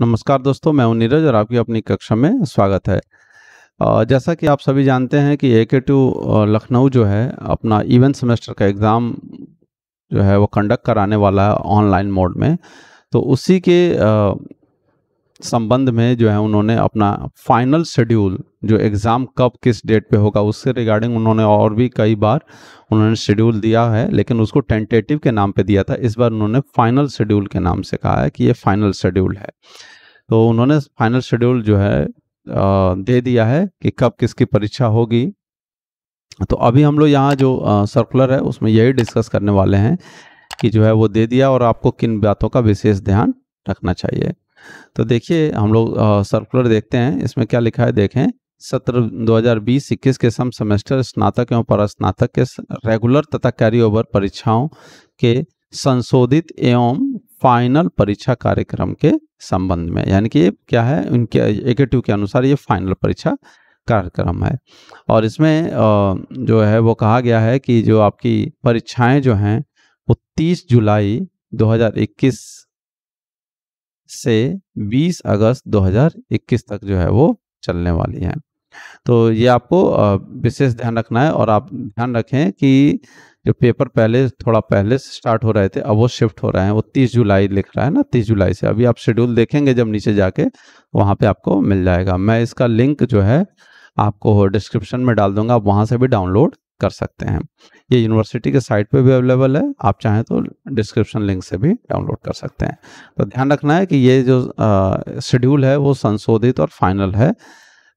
नमस्कार दोस्तों मैं हूं नीरज और आपकी अपनी कक्षा में स्वागत है जैसा कि आप सभी जानते हैं कि ए के टू लखनऊ जो है अपना इवन सेमेस्टर का एग्ज़ाम जो है वो कंडक्ट कराने वाला है ऑनलाइन मोड में तो उसी के संबंध में जो है उन्होंने अपना फाइनल शेड्यूल जो एग्ज़ाम कब किस डेट पे होगा उससे रिगार्डिंग उन्होंने और भी कई बार उन्होंने शेड्यूल दिया है लेकिन उसको टेंटेटिव के नाम पे दिया था इस बार उन्होंने फाइनल शेड्यूल के नाम से कहा है कि ये फाइनल शेड्यूल है तो उन्होंने फाइनल शेड्यूल जो है दे दिया है कि कब किसकी परीक्षा होगी तो अभी हम लोग यहाँ जो सर्कुलर है उसमें यही डिस्कस करने वाले हैं कि जो है वो दे दिया और आपको किन बातों का विशेष ध्यान रखना चाहिए तो देखिए हम लोग सर्कुलर देखते हैं इसमें क्या लिखा है देखें सत्र 2020-21 के सम सेमेस्टर स्नातक एवं परस्नातक के रेगुलर तथा कैरी ओवर परीक्षाओं के संशोधित एवं फाइनल परीक्षा कार्यक्रम के संबंध में यानी कि क्या है उनके एकेटिव के अनुसार ये फाइनल परीक्षा कार्यक्रम है और इसमें जो है वो कहा गया है कि जो आपकी परीक्षाएं जो हैं वो 30 जुलाई 2021 से 20 अगस्त 2021 तक जो है वो चलने वाली है तो ये आपको विशेष ध्यान रखना है और आप ध्यान रखें कि जो पेपर पहले थोड़ा पहले स्टार्ट हो रहे थे अब वो शिफ्ट हो रहे हैं वो तीस जुलाई लिख रहा है ना तीस जुलाई से अभी आप शेड्यूल देखेंगे जब नीचे जाके वहाँ पे आपको मिल जाएगा मैं इसका लिंक जो है आपको डिस्क्रिप्शन में डाल दूंगा आप वहाँ से भी डाउनलोड कर सकते हैं ये यूनिवर्सिटी के साइट पे भी अवेलेबल है आप चाहें तो डिस्क्रिप्शन लिंक से भी डाउनलोड कर सकते हैं तो ध्यान रखना है कि ये जो शेड्यूल है वो संशोधित और फाइनल है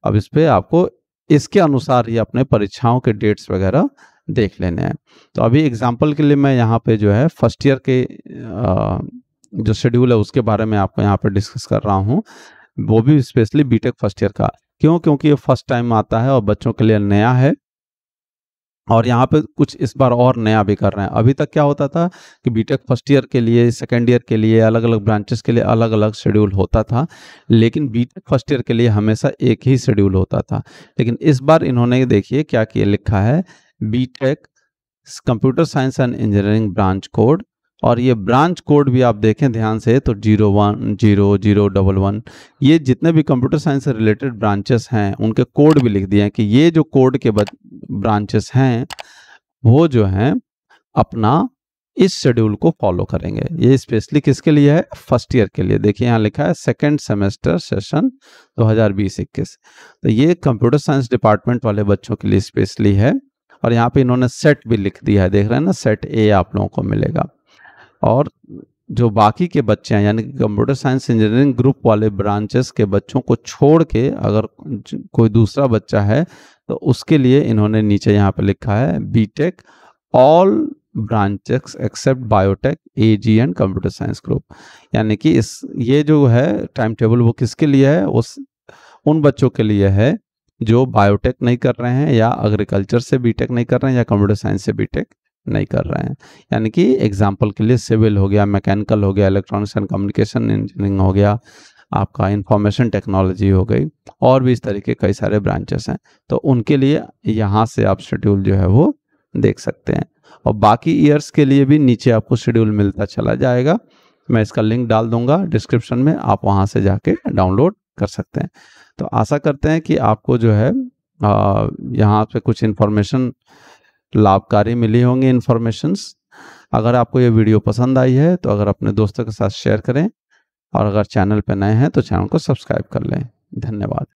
अब इस पर आपको इसके अनुसार ही अपने परीक्षाओं के डेट्स वगैरह देख लेने हैं तो अभी एग्जाम्पल के लिए मैं यहाँ पे जो है फर्स्ट ईयर के आ, जो शेड्यूल है उसके बारे में आपको यहाँ पे डिस्कस कर रहा हूँ वो भी स्पेशली बीटेक फर्स्ट ईयर का क्यों क्योंकि ये फर्स्ट टाइम आता है और बच्चों के लिए नया है और यहाँ पे कुछ इस बार और नया भी कर रहे हैं अभी तक क्या होता था कि बीटेक फर्स्ट ईयर के लिए सेकेंड ईयर के लिए अलग अलग ब्रांचेस के लिए अलग अलग शेड्यूल होता था लेकिन बीटेक फर्स्ट ईयर के लिए हमेशा एक ही शेड्यूल होता था लेकिन इस बार इन्होंने देखिए क्या किया लिखा है BTech computer science and engineering branch code और ये ब्रांच कोड भी आप देखें ध्यान से तो zero one zero zero double one ये जितने भी कंप्यूटर साइंस से रिलेटेड ब्रांचेस हैं उनके कोड भी लिख दिए हैं कि ये जो कोड के ब्रांचेस हैं वो जो हैं अपना इस शेड्यूल को फॉलो करेंगे ये स्पेशली किसके लिए है फर्स्ट ईयर के लिए देखिए यहाँ लिखा है सेकेंड सेमेस्टर सेशन दो तो ये कंप्यूटर साइंस डिपार्टमेंट वाले बच्चों के लिए स्पेशली है और यहाँ पे इन्होंने सेट भी लिख दिया है देख रहे हैं ना सेट ए आप लोगों को मिलेगा और जो बाकी के बच्चे हैं यानी कि कंप्यूटर साइंस इंजीनियरिंग ग्रुप वाले ब्रांचेस के बच्चों को छोड़ के अगर कोई दूसरा बच्चा है तो उसके लिए इन्होंने नीचे यहाँ पर लिखा है B all branches except biotech A G and computer science group यानी कि इस ये जो है टाइम टेबल वो किसके लिए है उस उन बच्चों के लिए है जो बायोटेक नहीं कर रहे हैं या एग्रीकल्चर से बीटेक नहीं कर रहे हैं या कंप्यूटर साइंस से बीटेक नहीं कर रहे हैं यानी कि एग्जाम्पल के लिए सिविल हो गया मैकेनिकल हो गया इलेक्ट्रॉनिक्स एंड कम्युनिकेशन इंजीनियरिंग हो गया आपका इंफॉर्मेशन टेक्नोलॉजी हो गई और भी इस तरीके कई सारे ब्रांचेस हैं तो उनके लिए यहाँ से आप शेड्यूल जो है वो देख सकते हैं और बाकी ईयर्स के लिए भी नीचे आपको शेड्यूल मिलता चला जाएगा मैं इसका लिंक डाल दूंगा डिस्क्रिप्शन में आप वहाँ से जाके डाउनलोड कर सकते हैं तो आशा करते हैं कि आपको जो है यहाँ पे कुछ इन्फॉर्मेशन लाभकारी मिली होंगी इन्फॉर्मेशंस अगर आपको ये वीडियो पसंद आई है तो अगर अपने दोस्तों के साथ शेयर करें और अगर चैनल पर नए हैं तो चैनल को सब्सक्राइब कर लें धन्यवाद